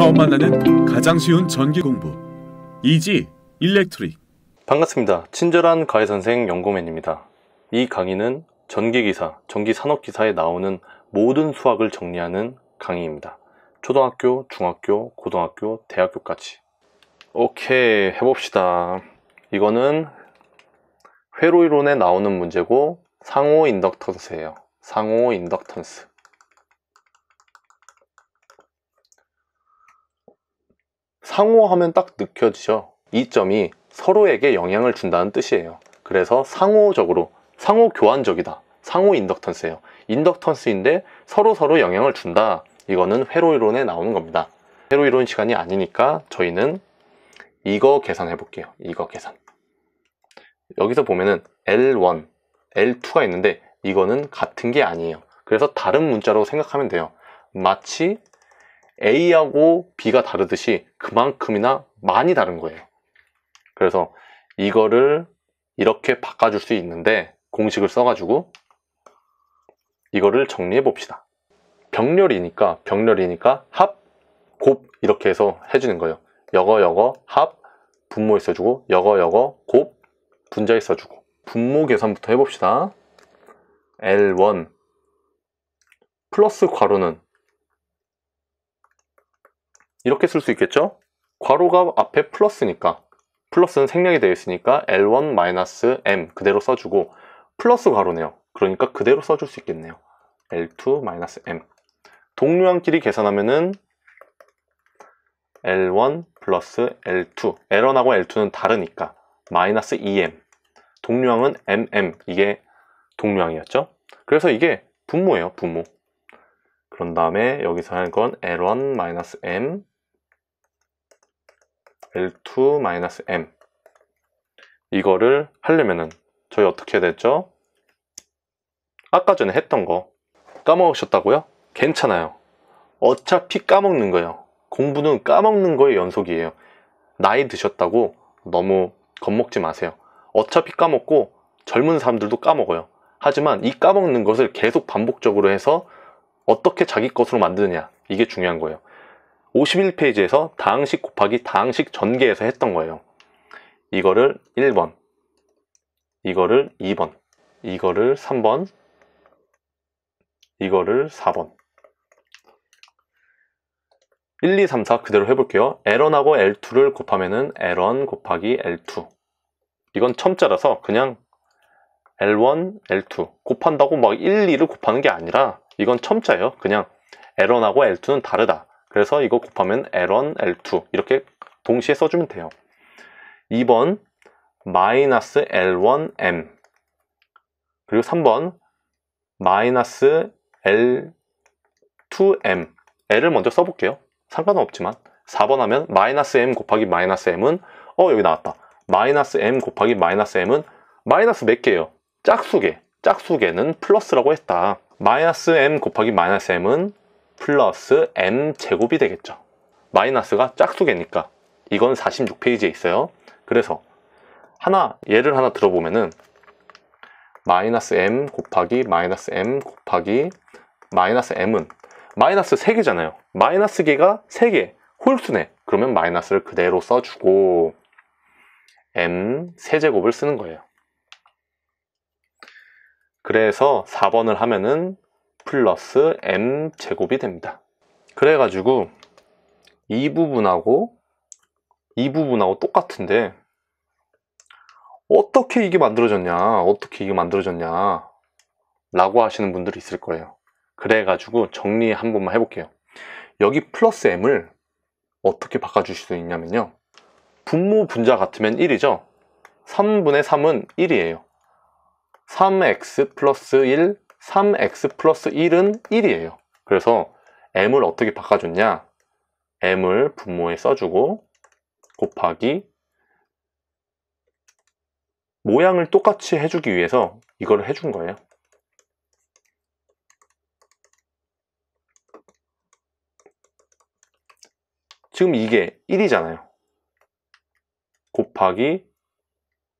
처음 만나는 가장 쉬운 전기 공부 이지 일렉트릭 반갑습니다. 친절한 가해 선생 연고맨입니다. 이 강의는 전기기사, 전기산업기사에 나오는 모든 수학을 정리하는 강의입니다. 초등학교, 중학교, 고등학교, 대학교까지 오케이 해봅시다. 이거는 회로이론에 나오는 문제고 상호 인덕턴스예요. 상호 인덕턴스 상호하면 딱 느껴지죠 이 점이 서로에게 영향을 준다는 뜻이에요 그래서 상호적으로 상호 교환적이다 상호 인덕턴스예요 인덕턴스인데 서로 서로 영향을 준다 이거는 회로이론에 나오는 겁니다 회로이론 시간이 아니니까 저희는 이거 계산해 볼게요 이거 계산 여기서 보면은 L1, L2가 있는데 이거는 같은 게 아니에요 그래서 다른 문자로 생각하면 돼요 마치 A하고 B가 다르듯이 그만큼이나 많이 다른 거예요. 그래서 이거를 이렇게 바꿔줄 수 있는데 공식을 써가지고 이거를 정리해 봅시다. 병렬이니까 병렬이니까 합, 곱 이렇게 해서 해주는 거예요. 여거 여거 합 분모 에써주고 여거 여거 곱 분자 에써주고 분모 계산부터 해봅시다. L1 플러스 괄호는 이렇게 쓸 수 있겠죠? 괄호가 앞에 플러스니까 플러스는 생략이 되어 있으니까 L1 M 그대로 써주고 플러스 괄호네요. 그러니까 그대로 써줄 수 있겠네요. L2 M 동류항끼리 계산하면은 L1 플러스 L2 L1하고 L2는 다르니까 마이너스 2M 동류항은 MM 이게 동류항이었죠. 그래서 이게 분모예요. 분모 그런 다음에 여기서 할 건 L1 M L2-M 이거를 하려면은 저희 어떻게 해야 되죠? 아까 전에 했던 거 까먹으셨다고요? 괜찮아요 어차피 까먹는 거예요 공부는 까먹는 거의 연속이에요 나이 드셨다고 너무 겁먹지 마세요 어차피 까먹고 젊은 사람들도 까먹어요 하지만 이 까먹는 것을 계속 반복적으로 해서 어떻게 자기 것으로 만드느냐 이게 중요한 거예요 51페이지에서 다항식 곱하기 다항식 전개해서 했던 거예요. 이거를 1번, 이거를 2번, 이거를 3번, 이거를 4번. 1, 2, 3, 4 그대로 해볼게요. L1하고 L2를 곱하면은 L1 곱하기 L2. 이건 첨자라서 그냥 L1, L2 곱한다고 막 1, 2를 곱하는 게 아니라 이건 첨자예요. 그냥 L1하고 L2는 다르다. 그래서 이거 곱하면 L1, L2 이렇게 동시에 써주면 돼요. 2번 마이너스 L1M 그리고 3번 마이너스 L2M L을 먼저 써볼게요. 상관은 없지만 4번 하면 마이너스 M 곱하기 마이너스 M은 어 여기 나왔다. 마이너스 M 곱하기 마이너스 M은 마이너스 몇 개예요? 짝수개. 짝수개는 플러스라고 했다. 마이너스 M 곱하기 마이너스 M은 플러스 m 제곱이 되겠죠. 마이너스가 짝수개니까 이건 46페이지에 있어요. 그래서 하나 예를 하나 들어보면은 마이너스 m 곱하기 마이너스 m 곱하기 마이너스 m은 마이너스 3개잖아요. 마이너스 개가 3개, 홀수네. 그러면 마이너스를 그대로 써주고 m 세제곱을 쓰는 거예요. 그래서 4번을 하면은 플러스 m 제곱이 됩니다. 그래가지고 이 부분하고 이 부분하고 똑같은데 어떻게 이게 만들어졌냐 어떻게 이게 만들어졌냐 라고 하시는 분들이 있을 거예요 그래가지고 정리 한 번만 해볼게요 여기 플러스 m을 어떻게 바꿔줄 수 있냐면요 분모 분자 같으면 1이죠 3분의 3은 1이에요 3x 플러스 1 3x 플러스 1은 1이에요. 그래서 m을 어떻게 바꿔줬냐? m을 분모에 써주고 곱하기 모양을 똑같이 해주기 위해서 이걸 해준 거예요. 지금 이게 1이잖아요. 곱하기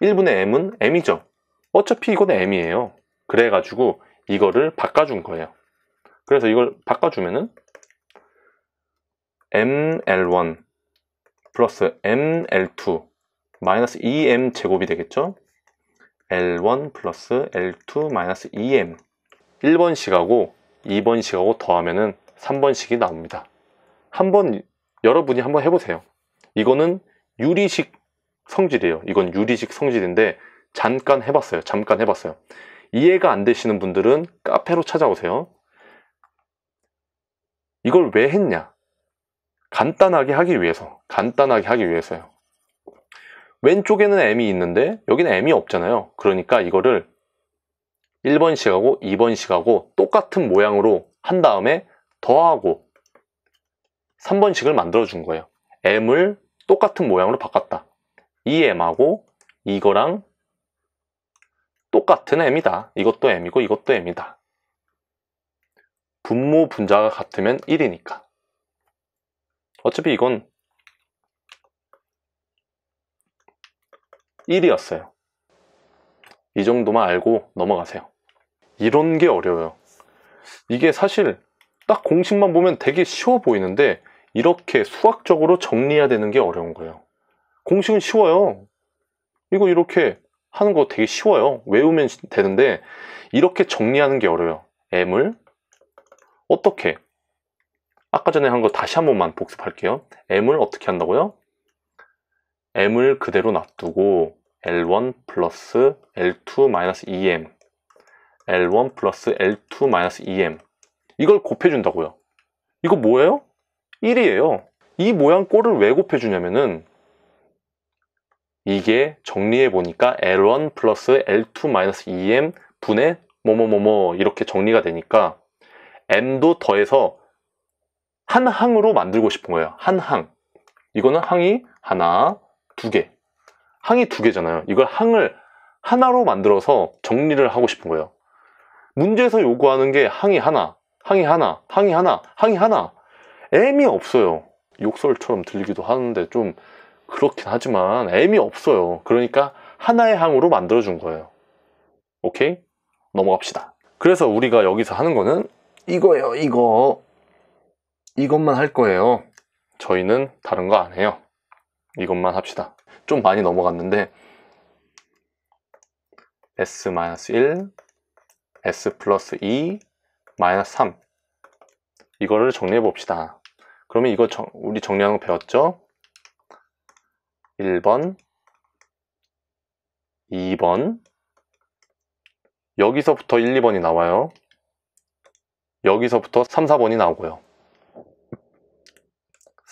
1분의 m은 m이죠. 어차피 이건 m이에요. 그래가지고 이거를 바꿔준 거예요. 그래서 이걸 바꿔주면은 ml1 플러스 ml2 마이너스 2m 제곱이 되겠죠? L1 플러스 L2 마이너스 2m 1번식하고 2번식하고 더하면은 3번식이 나옵니다 한번 여러분이 한번 해보세요 이거는 유리식 성질이에요 이건 유리식 성질인데 잠깐 해봤어요 잠깐 해봤어요 이해가 안 되시는 분들은 카페로 찾아오세요. 이걸 왜 했냐? 간단하게 하기 위해서. 간단하게 하기 위해서요. 왼쪽에는 M이 있는데 여기는 M이 없잖아요. 그러니까 이거를 1번 식하고 2번 식하고 똑같은 모양으로 한 다음에 더하고 3번 식을 만들어 준 거예요. M을 똑같은 모양으로 바꿨다. 이 M하고 이거랑 똑같은 M이다. 이것도 M이고 이것도 M이다. 분모 분자가 같으면 1이니까. 어차피 이건 1이었어요. 이 정도만 알고 넘어가세요. 이런 게 어려워요. 이게 사실 딱 공식만 보면 되게 쉬워 보이는데 이렇게 수학적으로 정리해야 되는 게 어려운 거예요. 공식은 쉬워요. 이거 이렇게 하는 거 되게 쉬워요. 외우면 되는데 이렇게 정리하는 게 어려워요. M을 어떻게 아까 전에 한 거 다시 한 번만 복습할게요. M을 어떻게 한다고요? M을 그대로 놔두고 L1 플러스 L2 마이너스 2M e L1 플러스 L2 마이너스 2M e 이걸 곱해준다고요. 이거 뭐예요? 1이에요. 이 모양 꼴을 왜 곱해주냐면은 이게 정리해 보니까 L1 플러스 L2-2M e 분의 뭐뭐뭐뭐 이렇게 정리가 되니까 M도 더해서 한 항으로 만들고 싶은 거예요. 한 항. 이거는 항이 하나, 두 개. 항이 두 개잖아요. 이걸 항을 하나로 만들어서 정리를 하고 싶은 거예요. 문제에서 요구하는 게 항이 하나, 항이 하나, 항이 하나, 항이 하나. M이 없어요. 욕설처럼 들리기도 하는데 좀 그렇긴 하지만 M이 없어요. 그러니까 하나의 항으로 만들어준 거예요. 오케이? 넘어갑시다. 그래서 우리가 여기서 하는 거는 이거예요, 이거. 이것만 할 거예요. 저희는 다른 거 안 해요. 이것만 합시다. 좀 많이 넘어갔는데 s-1, s 플러스 2, 마이너스 3 이거를 정리해 봅시다. 그러면 이거 정, 우리 정리하는 거 배웠죠? 1번, 2번, 여기서부터 1, 2번이 나와요. 여기서부터 3, 4번이 나오고요.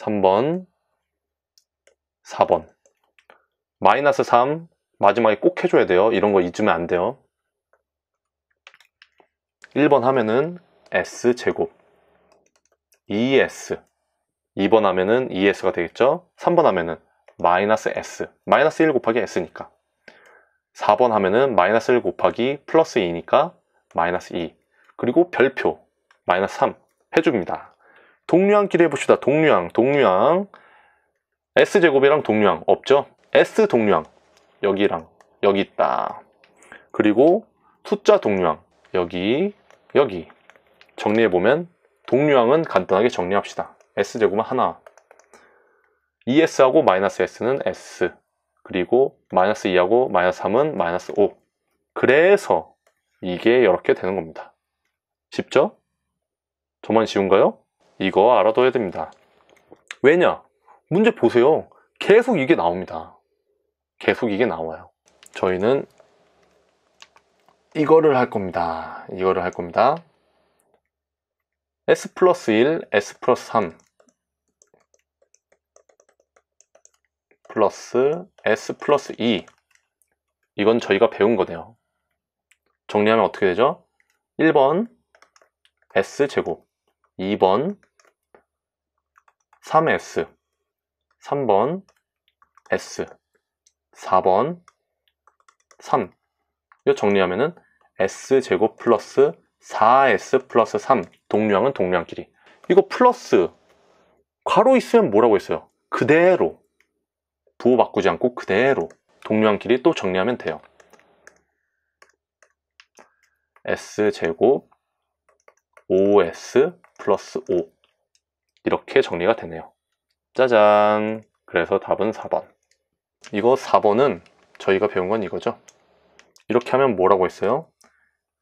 3번, 4번. 마이너스 3 마지막에 꼭 해줘야 돼요. 이런 거 잊으면 안 돼요. 1번 하면은 S제곱, 2S. 2번 하면은 2S가 되겠죠? 3번 하면은 마이너스 s 마이너스 1 곱하기 s니까 4번 하면은 마이너스 1 곱하기 플러스 2니까 마이너스 2 그리고 별표 마이너스 3 해줍니다 동류항 길이 해봅시다 동류항 동류항 s제곱이랑 동류항 없죠 s 동류항 여기랑 여기 있다 그리고 투자 동류항 여기 여기 정리해보면 동류항은 간단하게 정리합시다 s제곱은 하나 e s 하고 마이너스 s는 s 그리고 마이너스 2하고 마이너스 3은 마이너스 5 그래서 이게 이렇게 되는 겁니다 쉽죠? 저만 쉬운가요? 이거 알아둬야 됩니다 왜냐? 문제 보세요 계속 이게 나옵니다 계속 이게 나와요 저희는 이거를 할 겁니다 이거를 할 겁니다 s 플러스 1, s 플러스 3 플러스 s 플러스 E 이건 저희가 배운 거네요. 정리하면 어떻게 되죠? 1번 s 제곱 2번 3s 3번 s 4번 3 이거 정리하면은 s 제곱 플러스 4s 플러스 3 동량은 동량끼리 이거 플러스 괄호 있으면 뭐라고 했어요? 그대로 부호 바꾸지 않고 그대로 동류항 길이 또 정리하면 돼요. s제곱 o s 플러스 5 이렇게 정리가 되네요. 짜잔! 그래서 답은 4번. 이거 4번은 저희가 배운 건 이거죠. 이렇게 하면 뭐라고 했어요?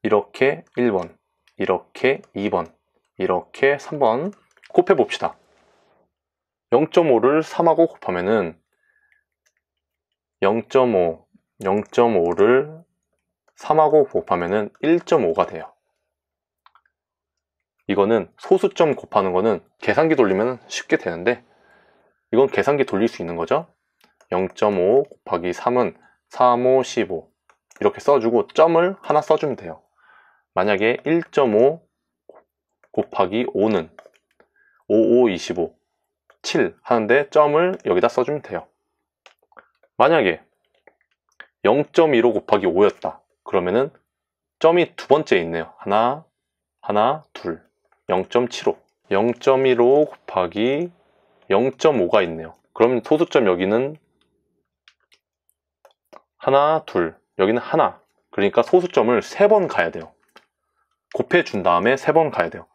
이렇게 1번, 이렇게 2번, 이렇게 3번 곱해봅시다. 0.5를 3하고 곱하면은 0.5, 0.5를 3하고 곱하면 1.5가 돼요. 이거는 소수점 곱하는 거는 계산기 돌리면 쉽게 되는데 이건 계산기 돌릴 수 있는 거죠. 0.5 곱하기 3은 3, 5, 15 이렇게 써주고 점을 하나 써주면 돼요. 만약에 1.5 곱하기 5는 5, 5, 25, 7 하는데 점을 여기다 써주면 돼요. 만약에 0.15 곱하기 5였다. 그러면은 점이 두 번째 있네요. 하나, 하나, 둘. 0.75. 0.15 곱하기 0.5가 있네요. 그럼 소수점 여기는 하나, 둘. 여기는 하나. 그러니까 소수점을 세 번 가야 돼요. 곱해준 다음에 세 번 가야 돼요.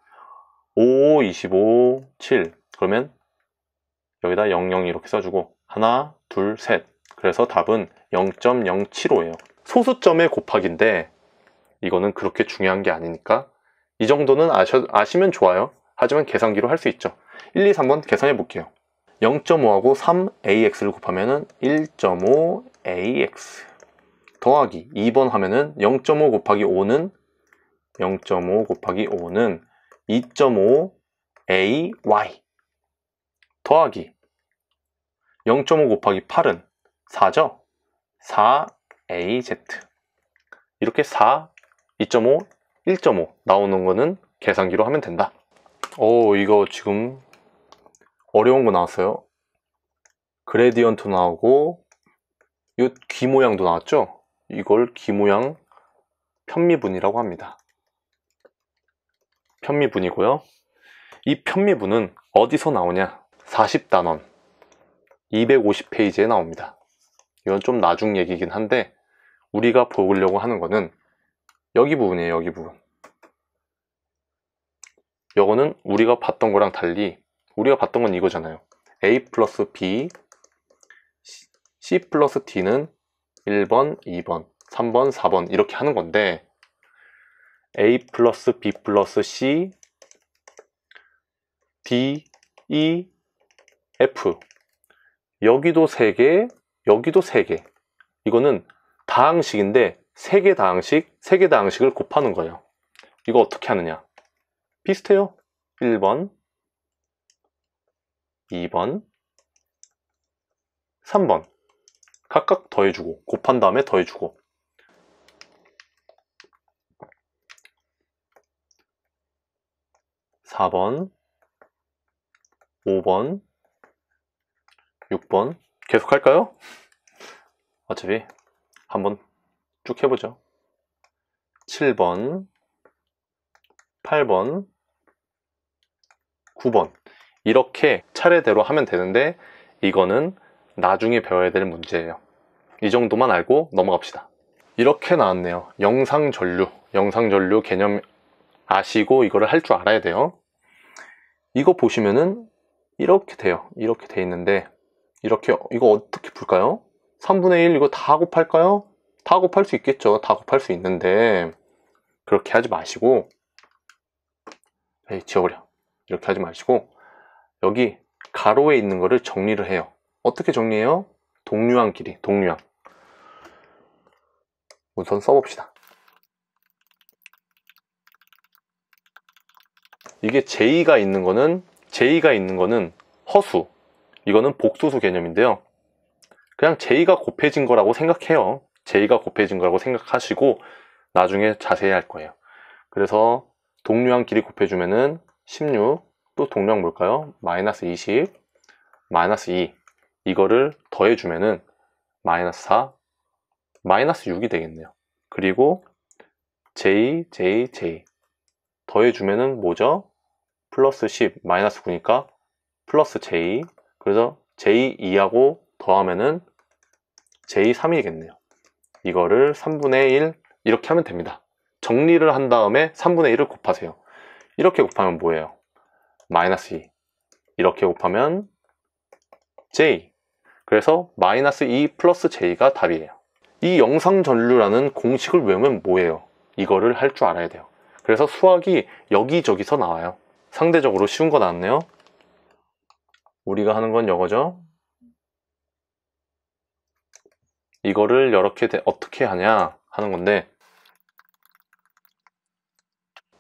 5, 25, 7. 그러면 여기다 00 이렇게 써주고 하나, 둘, 셋. 그래서 답은 0.075예요. 소수점의 곱하기인데 이거는 그렇게 중요한 게 아니니까 이 정도는 아셔, 아시면 좋아요. 하지만 계산기로 할 수 있죠. 1, 2, 3번 계산해 볼게요. 0.5하고 3ax를 곱하면 1.5ax 더하기 2번 하면은 0.5 곱하기 5는 0.5 곱하기 5는 2.5ay 더하기 0.5 곱하기 8은 4죠? 4AZ 이렇게 4, 2.5, 1.5 나오는 거는 계산기로 하면 된다 오 이거 지금 어려운 거 나왔어요 그레디언트 나오고 이 귀 모양도 나왔죠? 이걸 귀 모양 편미분이라고 합니다 편미분이고요 이 편미분은 어디서 나오냐 40단원 250페이지에 나옵니다 이건 좀 나중 얘기긴 한데 우리가 보려고 하는 거는 여기 부분이에요 여기 부분 이거는 우리가 봤던 거랑 달리 우리가 봤던 건 이거잖아요 A 플러스 B C 플러스 D는 1번, 2번, 3번, 4번 이렇게 하는 건데 A 플러스 B 플러스 C D, E, F 여기도 3개 여기도 3개 이거는 다항식인데 3개 다항식 3개 다항식을 곱하는 거예요 이거 어떻게 하느냐 비슷해요 1번 2번 3번 각각 더해주고 곱한 다음에 더해주고 (4번) (5번) (6번) 계속 할까요? 어차피 한번 쭉 해보죠. 7번, 8번, 9번 이렇게 차례대로 하면 되는데 이거는 나중에 배워야 될 문제예요. 이 정도만 알고 넘어갑시다. 이렇게 나왔네요. 영상 전류, 영상 전류 개념 아시고 이거를 할 줄 알아야 돼요. 이거 보시면은 이렇게 돼요. 이렇게 돼 있는데 이렇게 이거 어떻게 풀까요? 3분의 1 이거 다 곱할까요? 다 곱할 수 있겠죠. 다 곱할 수 있는데 그렇게 하지 마시고 에이, 지워버려. 이렇게 하지 마시고 여기 가로에 있는 거를 정리를 해요. 어떻게 정리해요? 동류항 길이, 동류항. 우선 써봅시다. 이게 J가 있는 거는 J가 있는 거는 허수. 이거는 복소수 개념인데요. 그냥 제의가 곱해진 거라고 생각해요. 제의가 곱해진 거라고 생각하시고 나중에 자세히 할 거예요. 그래서 동류항 길이 곱해주면은 16, 또 동량 뭘까요? 마이너스 20, 마이너스 2 이거를 더해주면은 마이너스 4, 마이너스 6이 되겠네요. 그리고 j, j, j 더해주면은 뭐죠? 플러스 10, 마이너스 9니까 플러스 j 그래서 j2하고 더하면은 j3이겠네요. 이거를 3분의 1 이렇게 하면 됩니다. 정리를 한 다음에 3분의 1을 곱하세요. 이렇게 곱하면 뭐예요? 마이너스 2. 이렇게 곱하면 j. 그래서 마이너스 2 플러스 j가 답이에요. 이 영상 전류라는 공식을 외우면 뭐예요? 이거를 할 줄 알아야 돼요. 그래서 수학이 여기저기서 나와요. 상대적으로 쉬운 거 나왔네요. 우리가 하는 건 이거죠. 이거를 이렇게 어떻게 하냐 하는 건데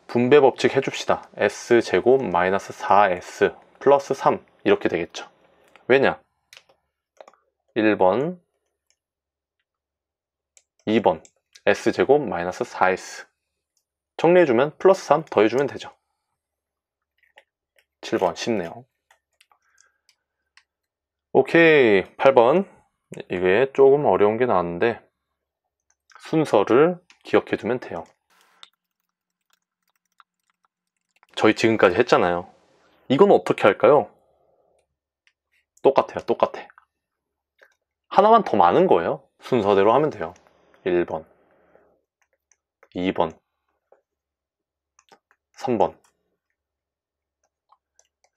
분배 법칙 해줍시다. s제곱 마이너스 4s 플러스 3 이렇게 되겠죠. 왜냐? 1번 2번 s제곱 마이너스 4s 정리해주면 플러스 3 더해주면 되죠. 7번 쉽네요. 오케이 8번 이게 조금 어려운 게 나왔는데 순서를 기억해 두면 돼요 저희 지금까지 했잖아요 이건 어떻게 할까요? 똑같아요 똑같아 하나만 더 많은 거예요 순서대로 하면 돼요 1번 2번 3번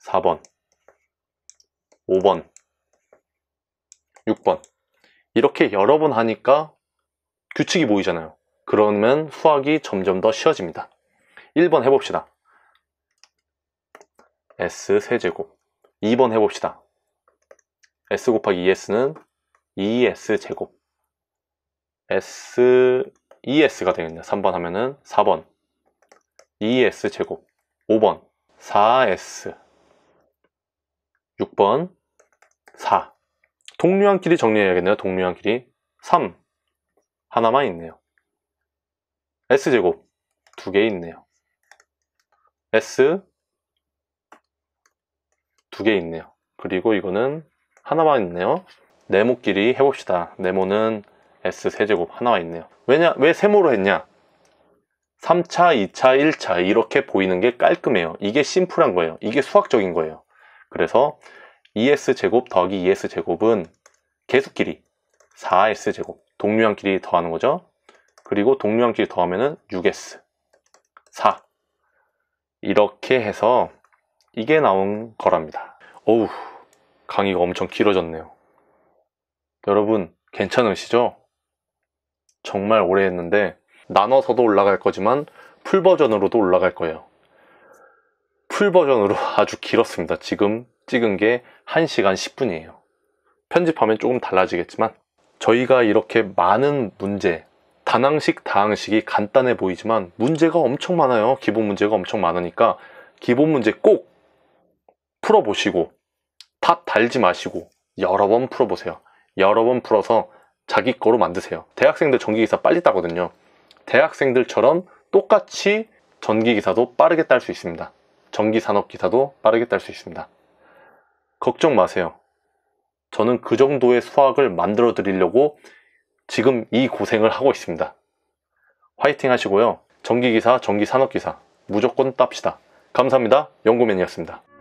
4번 5번 6번 이렇게 여러 번 하니까 규칙이 보이잖아요 그러면 수학이 점점 더 쉬워집니다 1번 해봅시다 s 세제곱 2번 해봅시다 s 곱하기 2s는 2s 제곱 s 2s가 되겠네요 3번 하면은 4번 2s 제곱 5번 4s 6번 4 동류한끼리 정리해야겠네요. 동류한끼리3 하나만 있네요. S제곱 두 개 있네요. S 두 개 있네요. 그리고 이거는 하나만 있네요. 네모끼리 해봅시다. 네모는 S 세제곱 하나만 있네요. 왜냐, 왜 세모로 했냐? 3차, 2차, 1차 이렇게 보이는 게 깔끔해요. 이게 심플한 거예요. 이게 수학적인 거예요. 그래서 ES제곱 더하기 ES제곱은 계속 끼리 4S제곱 동류한끼리 더하는 거죠. 그리고 동류한끼리 더하면 6S 4 이렇게 해서 이게 나온 거랍니다. 어우 강의가 엄청 길어졌네요. 여러분 괜찮으시죠? 정말 오래 했는데 나눠서도 올라갈 거지만 풀버전으로도 올라갈 거예요. 풀버전으로 아주 길었습니다. 지금 찍은 게 1시간 10분이에요. 편집하면 조금 달라지겠지만 저희가 이렇게 많은 문제, 단항식, 다항식이 간단해 보이지만 문제가 엄청 많아요. 기본 문제가 엄청 많으니까 기본 문제 꼭 풀어보시고 탑 달지 마시고 여러 번 풀어보세요. 여러 번 풀어서 자기 거로 만드세요. 대학생들 전기기사 빨리 따거든요. 대학생들처럼 똑같이 전기기사도 빠르게 딸 수 있습니다. 전기산업기사도 빠르게 딸 수 있습니다. 걱정 마세요. 저는 그 정도의 수학을 만들어 드리려고 지금 이 고생을 하고 있습니다. 화이팅 하시고요. 전기기사, 전기산업기사 무조건 땁시다. 감사합니다. 연구맨이었습니다.